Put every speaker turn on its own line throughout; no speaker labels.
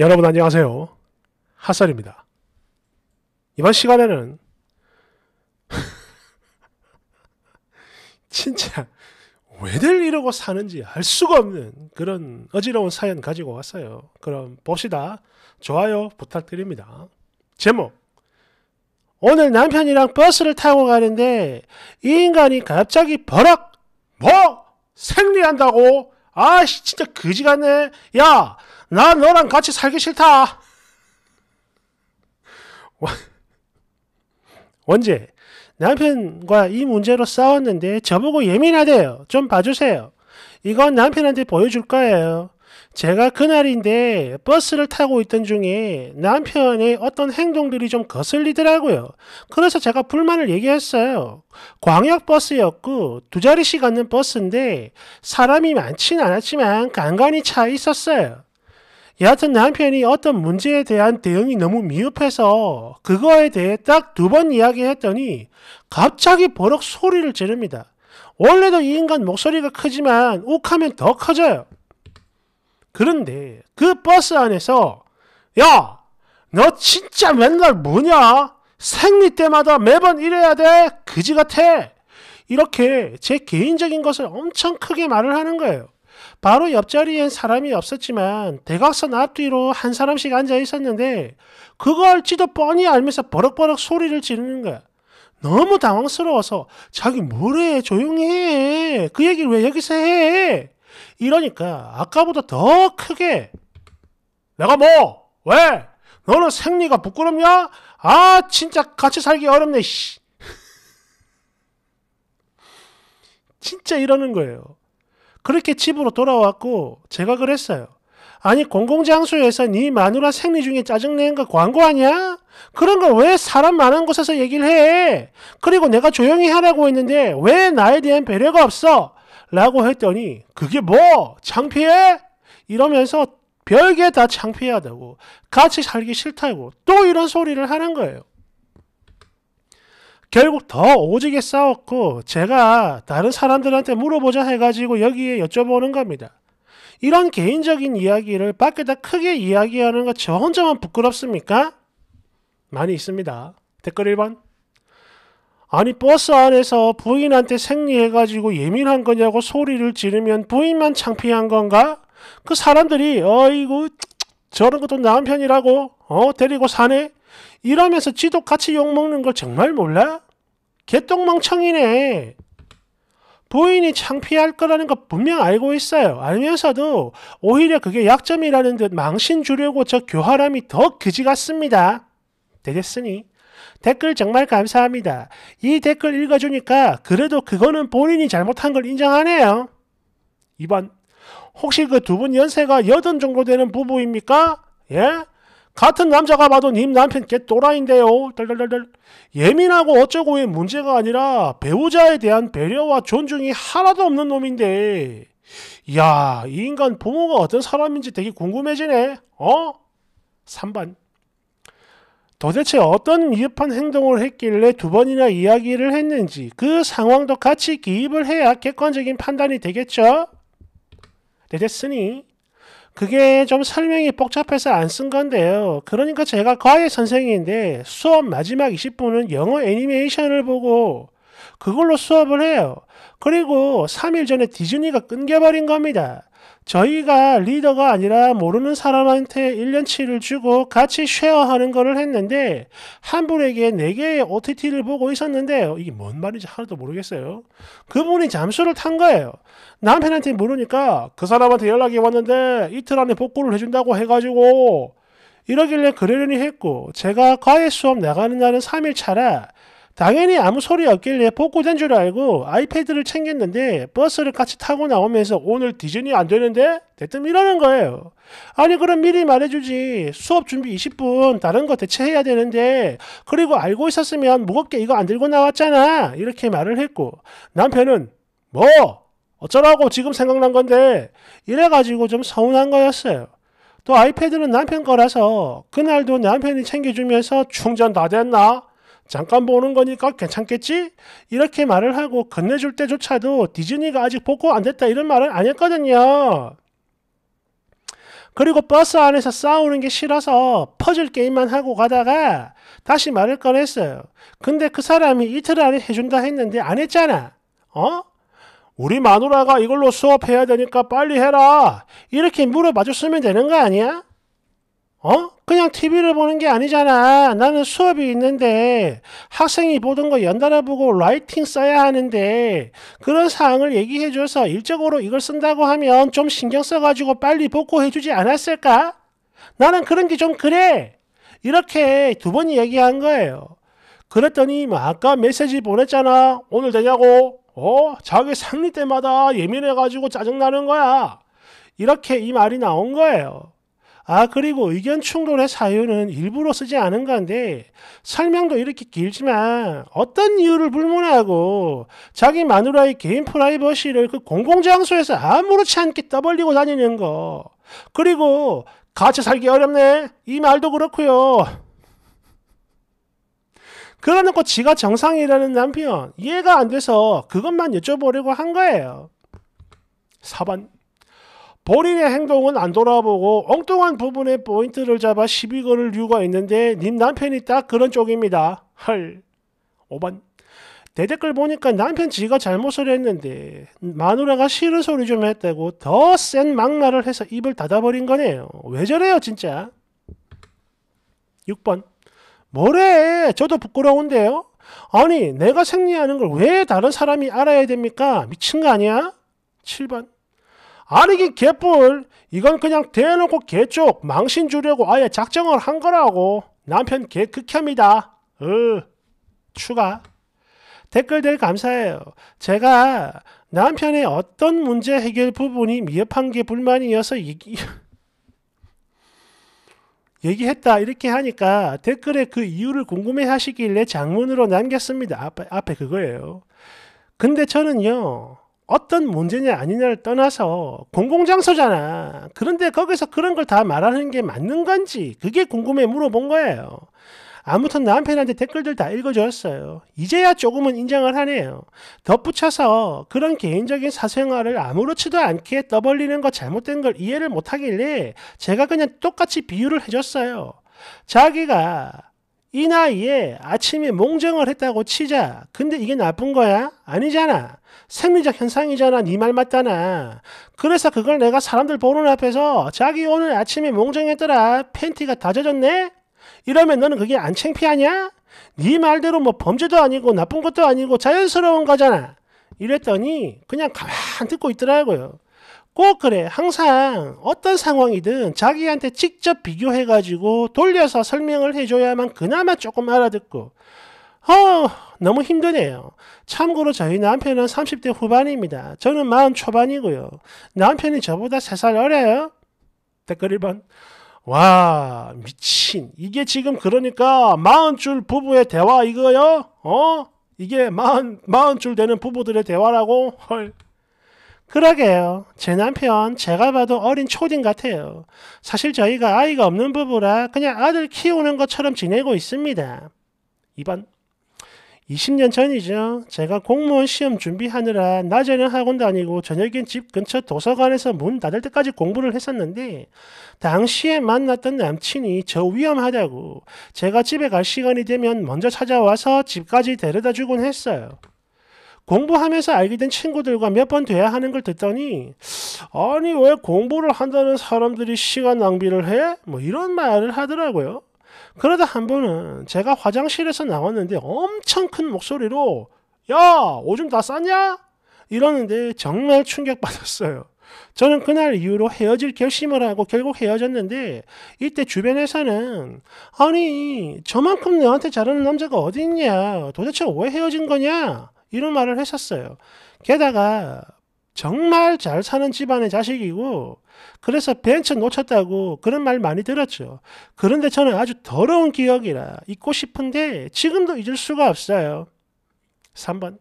여러분 안녕하세요. 핫설입니다. 이번 시간에는 진짜 왜들 이러고 사는지 알 수가 없는 그런 어지러운 사연 가지고 왔어요. 그럼 봅시다. 좋아요 부탁드립니다. 제목 오늘 남편이랑 버스를 타고 가는데 이 인간이 갑자기 버럭 뭐 생리한다고 아씨 진짜 거지 그 같네. 야, 나 너랑 같이 살기 싫다. 원재, 남편과 이 문제로 싸웠는데 저보고 예민하대요. 좀 봐주세요. 이건 남편한테 보여줄 거예요. 제가 그날인데 버스를 타고 있던 중에 남편의 어떤 행동들이 좀 거슬리더라고요. 그래서 제가 불만을 얘기했어요. 광역버스였고 두 자리씩 걷는 버스인데 사람이 많진 않았지만 간간히 차 있었어요. 여하튼 남편이 어떤 문제에 대한 대응이 너무 미흡해서 그거에 대해 딱 두 번 이야기했더니 갑자기 버럭 소리를 지릅니다. 원래도 이 인간 목소리가 크지만 욱하면 더 커져요. 그런데 그 버스 안에서 야! 너 진짜 맨날 뭐냐? 생리 때마다 매번 이래야 돼? 그지 같아! 이렇게 제 개인적인 것을 엄청 크게 말을 하는 거예요. 바로 옆자리엔 사람이 없었지만 대각선 앞뒤로 한 사람씩 앉아 있었는데 그거 알지도 뻔히 알면서 버럭버럭 소리를 지르는 거야. 너무 당황스러워서 자기 뭐래 조용히 해. 그 얘기를 왜 여기서 해? 이러니까 아까보다 더 크게 내가 뭐? 왜? 너는 생리가 부끄럽냐? 아 진짜 같이 살기 어렵네 씨. 진짜 이러는 거예요. 그렇게 집으로 돌아왔고 제가 그랬어요. 아니 공공장소에서 네 마누라 생리 중에 짜증내는 거 광고하냐? 그런 걸 왜 사람 많은 곳에서 얘기를 해? 그리고 내가 조용히 하라고 했는데 왜 나에 대한 배려가 없어? 라고 했더니 그게 뭐 창피해? 이러면서 별게 다 창피하다고 같이 살기 싫다고 또 이런 소리를 하는 거예요. 결국 더 오지게 싸웠고 제가 다른 사람들한테 물어보자 해가지고 여기에 여쭤보는 겁니다. 이런 개인적인 이야기를 밖에다 크게 이야기하는 것저 혼자만 부끄럽습니까? 많이 있습니다. 댓글 1번 아니 버스 안에서 부인한테 생리해가지고 예민한 거냐고 소리를 지르면 부인만 창피한 건가? 그 사람들이 어이구 저런 것도 남편이라고 어 데리고 사네 이러면서 지도 같이 욕먹는 걸 정말 몰라? 개똥멍청이네 부인이 창피할 거라는 거 분명 알고 있어요 알면서도 오히려 그게 약점이라는 듯 망신 주려고 저 교활함이 더 그지 같습니다 되겠으니 댓글 정말 감사합니다. 이 댓글 읽어주니까 그래도 그거는 본인이 잘못한 걸 인정하네요. 2번 혹시 그 두 분 연세가 여든 정도 되는 부부입니까? 예? 같은 남자가 봐도 님 남편 개 또라인데요. 덜덜덜덜. 예민하고 어쩌고의 문제가 아니라 배우자에 대한 배려와 존중이 하나도 없는 놈인데. 야이 인간 부모가 어떤 사람인지 되게 궁금해지네. 어? 3번. 도대체 어떤 미흡한 행동을 했길래 두 번이나 이야기를 했는지 그 상황도 같이 기입을 해야 객관적인 판단이 되겠죠? 네, 됐으니 그게 좀 설명이 복잡해서 안 쓴 건데요. 그러니까 제가 과외 선생인데 수업 마지막 20분은 영어 애니메이션을 보고 그걸로 수업을 해요. 그리고 3일 전에 디즈니가 끊겨버린 겁니다. 저희가 리더가 아니라 모르는 사람한테 1년치를 주고 같이 쉐어하는 거를 했는데 한 분에게 4개의 OTT를 보고 있었는데 어, 이게 뭔 말인지 하나도 모르겠어요. 그분이 잠수를 탄 거예요. 남편한테 물으니까 그 사람한테 연락이 왔는데 이틀 안에 복구를 해준다고 해가지고 이러길래 그러려니 했고 제가 과외 수업 나가는 날은 3일 차라 당연히 아무 소리 없길래 복구된 줄 알고 아이패드를 챙겼는데 버스를 같이 타고 나오면서 오늘 디즈니 안 되는데? 대뜸 이러는 거예요. 아니 그럼 미리 말해주지. 수업 준비 20분 다른 거 대체해야 되는데 그리고 알고 있었으면 무겁게 이거 안 들고 나왔잖아. 이렇게 말을 했고 남편은 뭐? 어쩌라고 지금 생각난 건데 이래가지고 좀 서운한 거였어요. 또 아이패드는 남편 거라서 그날도 남편이 챙겨주면서 충전 다 됐나? 잠깐 보는 거니까 괜찮겠지? 이렇게 말을 하고 건네줄 때조차도 디즈니가 아직 복구 안 됐다 이런 말은 안 했거든요. 그리고 버스 안에서 싸우는 게 싫어서 퍼즐 게임만 하고 가다가 다시 말을 꺼냈어요. 근데 그 사람이 이틀 안에 해준다 했는데 안 했잖아. 어? 우리 마누라가 이걸로 수업해야 되니까 빨리 해라. 이렇게 물어봐 줬으면 되는 거 아니야? 어? 그냥 TV를 보는 게 아니잖아. 나는 수업이 있는데 학생이 보던 거 연달아 보고 라이팅 써야 하는데 그런 사항을 얘기해줘서 일적으로 이걸 쓴다고 하면 좀 신경 써가지고 빨리 복구해주지 않았을까? 나는 그런 게 좀 그래. 이렇게 두번 얘기한 거예요. 그랬더니 뭐 아까 메시지 보냈잖아. 오늘 되냐고. 어? 자기 생리 때마다 예민해가지고 짜증나는 거야. 이렇게 이 말이 나온 거예요. 아, 그리고 의견 충돌의 사유는 일부러 쓰지 않은 건데, 설명도 이렇게 길지만, 어떤 이유를 불문하고, 자기 마누라의 개인 프라이버시를 그 공공장소에서 아무렇지 않게 떠벌리고 다니는 거. 그리고, 같이 살기 어렵네? 이 말도 그렇고요 그러놓고 지가 정상이라는 남편, 이해가 안 돼서 그것만 여쭤보려고 한 거예요. 사반 본인의 행동은 안 돌아보고 엉뚱한 부분에 포인트를 잡아 시비 걸을 이유가 있는데 님 남편이 딱 그런 쪽입니다. 헐. 5번. 대댓글 보니까 남편 지가 잘못을 했는데 마누라가 싫은 소리 좀 했다고 더 센 막말을 해서 입을 닫아버린 거네요. 왜 저래요 진짜? 6번. 뭐래? 저도 부끄러운데요? 아니 내가 생리하는 걸 왜 다른 사람이 알아야 됩니까? 미친 거 아니야? 7번. 아르기 개뿔 이건 그냥 대놓고 개쪽 망신 주려고 아예 작정을 한 거라고 남편 개극혐이다 으 추가 댓글들 감사해요 제가 남편의 어떤 문제 해결 부분이 미흡한 게 불만이어서 얘기 얘기했다 이렇게 하니까 댓글에 그 이유를 궁금해 하시길래 장문으로 남겼습니다 앞에, 앞에 그거예요 근데 저는요 어떤 문제냐 아니냐를 떠나서 공공장소잖아. 그런데 거기서 그런 걸 다 말하는 게 맞는 건지 그게 궁금해 물어본 거예요. 아무튼 남편한테 댓글들 다 읽어줬어요. 이제야 조금은 인정을 하네요. 덧붙여서 그런 개인적인 사생활을 아무렇지도 않게 떠벌리는 거 잘못된 걸 이해를 못하길래 제가 그냥 똑같이 비유를 해줬어요. 자기가 이 나이에 아침에 몽정을 했다고 치자. 근데 이게 나쁜 거야? 아니잖아. 생리적 현상이잖아. 네 말 맞잖아. 그래서 그걸 내가 사람들 보는 앞에서 자기 오늘 아침에 몽정했더라. 팬티가 다 젖었네? 이러면 너는 그게 안 창피하냐? 네 말대로 뭐 범죄도 아니고 나쁜 것도 아니고 자연스러운 거잖아. 이랬더니 그냥 가만 듣고 있더라고요. 꼭 그래. 항상 어떤 상황이든 자기한테 직접 비교해가지고 돌려서 설명을 해줘야만 그나마 조금 알아듣고, 어, 너무 힘드네요. 참고로 저희 남편은 30대 후반입니다. 저는 40 초반이고요. 남편이 저보다 3살 어려요. 댓글 1번. 와, 미친. 이게 지금 그러니까 40줄 부부의 대화 이거요? 어? 이게 40, 40줄 되는 부부들의 대화라고? 헐. 그러게요. 제 남편 제가 봐도 어린 초딩 같아요. 사실 저희가 아이가 없는 부부라 그냥 아들 키우는 것처럼 지내고 있습니다. 2번 20년 전이죠. 제가 공무원 시험 준비하느라 낮에는 학원 다니고 저녁엔 집 근처 도서관에서 문 닫을 때까지 공부를 했었는데 당시에 만났던 남친이 저 위험하다고 제가 집에 갈 시간이 되면 먼저 찾아와서 집까지 데려다 주곤 했어요. 공부하면서 알게 된 친구들과 몇 번 돼야 하는 걸 듣더니 아니 왜 공부를 한다는 사람들이 시간 낭비를 해? 뭐 이런 말을 하더라고요. 그러다 한 번은 제가 화장실에서 나왔는데 엄청 큰 목소리로 야 오줌 다 쌌냐? 이러는데 정말 충격받았어요. 저는 그날 이후로 헤어질 결심을 하고 결국 헤어졌는데 이때 주변에서는 아니 저만큼 너한테 잘하는 남자가 어디 있냐 도대체 왜 헤어진 거냐 이런 말을 했었어요. 게다가 정말 잘 사는 집안의 자식이고 그래서 벤츠 놓쳤다고 그런 말 많이 들었죠. 그런데 저는 아주 더러운 기억이라 잊고 싶은데 지금도 잊을 수가 없어요. 3번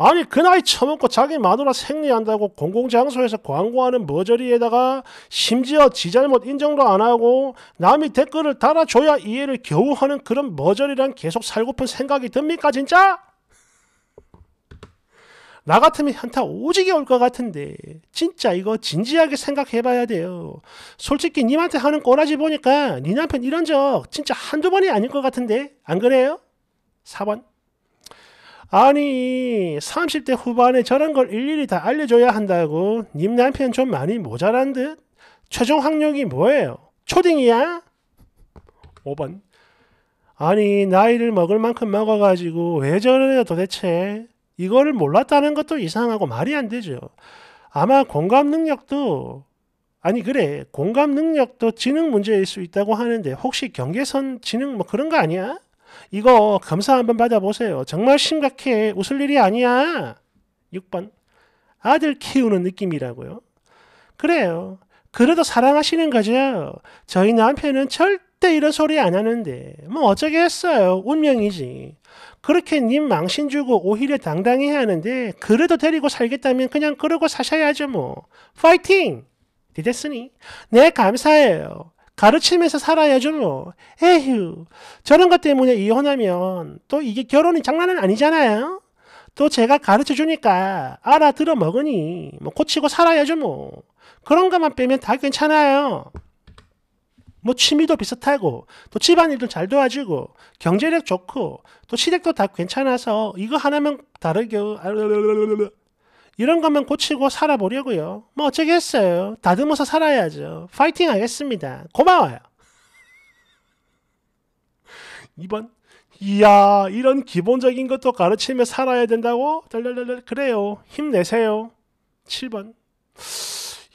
아니 그 나이 처먹고 자기 마누라 생리한다고 공공장소에서 광고하는 머저리에다가 심지어 지 잘못 인정도 안 하고 남이 댓글을 달아줘야 이해를 겨우 하는 그런 머저리랑 계속 살고픈 생각이 듭니까 진짜? 나 같으면 현타 오지게 올 것 같은데 진짜 이거 진지하게 생각해봐야 돼요. 솔직히 님한테 하는 꼬라지 보니까 네 남편 이런 적 진짜 한두 번이 아닐 것 같은데 안 그래요? 4번 아니 30대 후반에 저런 걸 일일이 다 알려줘야 한다고 님 남편 좀 많이 모자란 듯? 최종 학력이 뭐예요? 초딩이야? 5번 아니 나이를 먹을 만큼 먹어가지고 왜저러냐 도대체 이거를 몰랐다는 것도 이상하고 말이 안 되죠. 아마 공감 능력도 아니 그래 공감 능력도 지능 문제일 수 있다고 하는데 혹시 경계선 지능 뭐 그런 거 아니야? 이거 검사 한번 받아보세요. 정말 심각해. 웃을 일이 아니야. 6번 아들 키우는 느낌이라고요. 그래요. 그래도 사랑하시는 거죠. 저희 남편은 절대 이런 소리 안 하는데 뭐 어쩌겠어요. 운명이지. 그렇게 님 망신 주고 오히려 당당해야 하는데 그래도 데리고 살겠다면 그냥 그러고 사셔야죠 뭐. 파이팅! 디데스니. 네 감사해요. 가르치면서 살아야죠 뭐. 에휴 저런 것 때문에 이혼하면 또 이게 결혼이 장난은 아니잖아요. 또 제가 가르쳐 주니까 알아들어 먹으니 뭐 고치고 살아야죠 뭐. 그런 것만 빼면 다 괜찮아요. 뭐 취미도 비슷하고 또 집안일도 잘 도와주고 경제력 좋고 또 시댁도 다 괜찮아서 이거 하나면 다르게 이런 것만 고치고 살아보려고요. 뭐 어쩌겠어요. 다듬어서 살아야죠. 파이팅 하겠습니다. 고마워요. 2번 이야 이런 기본적인 것도 가르치며 살아야 된다고? 달달달달 그래요. 힘내세요. 7번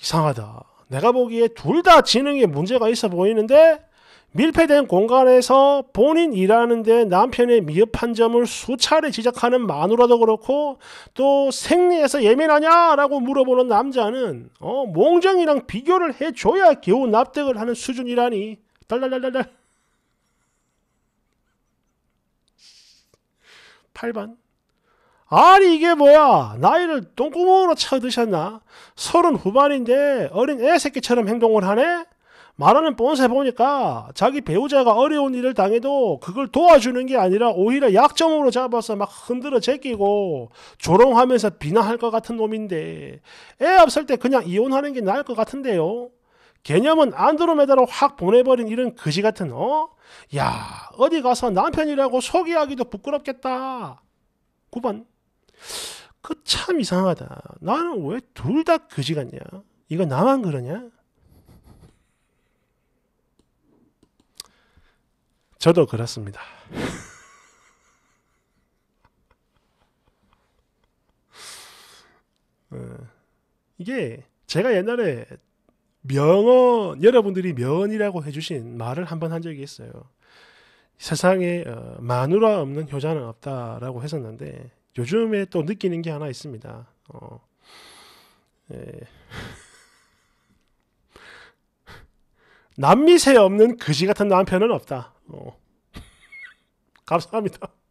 이상하다. 내가 보기에 둘 다 지능에 문제가 있어 보이는데 밀폐된 공간에서 본인 일하는데 남편의 미흡한 점을 수차례 지적하는 마누라도 그렇고 또 생리에서 예민하냐라고 물어보는 남자는 어, 몽정이랑 비교를 해줘야 겨우 납득을 하는 수준이라니 달달달달달 8번 아니 이게 뭐야 나이를 똥구멍으로 쳐드셨나 서른 후반인데 어린 애 새끼처럼 행동을 하네 말하는 뻔세 보니까 자기 배우자가 어려운 일을 당해도 그걸 도와주는 게 아니라 오히려 약점으로 잡아서 막 흔들어 제끼고 조롱하면서 비난할 것 같은 놈인데 애 없을 때 그냥 이혼하는 게 나을 것 같은데요 개념은 안드로메다로 확 보내버린 이런 그지 같은 어? 야 어디 가서 남편이라고 소개하기도 부끄럽겠다 9번 그참 이상하다. 나는 왜 둘다 거지 같냐? 이거 나만 그러냐? 저도 그렇습니다. 어, 이게 제가 옛날에 명언 여러분들이 명언이라고 해주신 말을 한번 한 적이 있어요. 세상에 어, 마누라 없는 효자는 없다라고 했었는데 요즘에 또 느끼는 게 하나 있습니다. 어, 예. 남미새 없는 그지 같은 남편은 없다. 어. 감사합니다.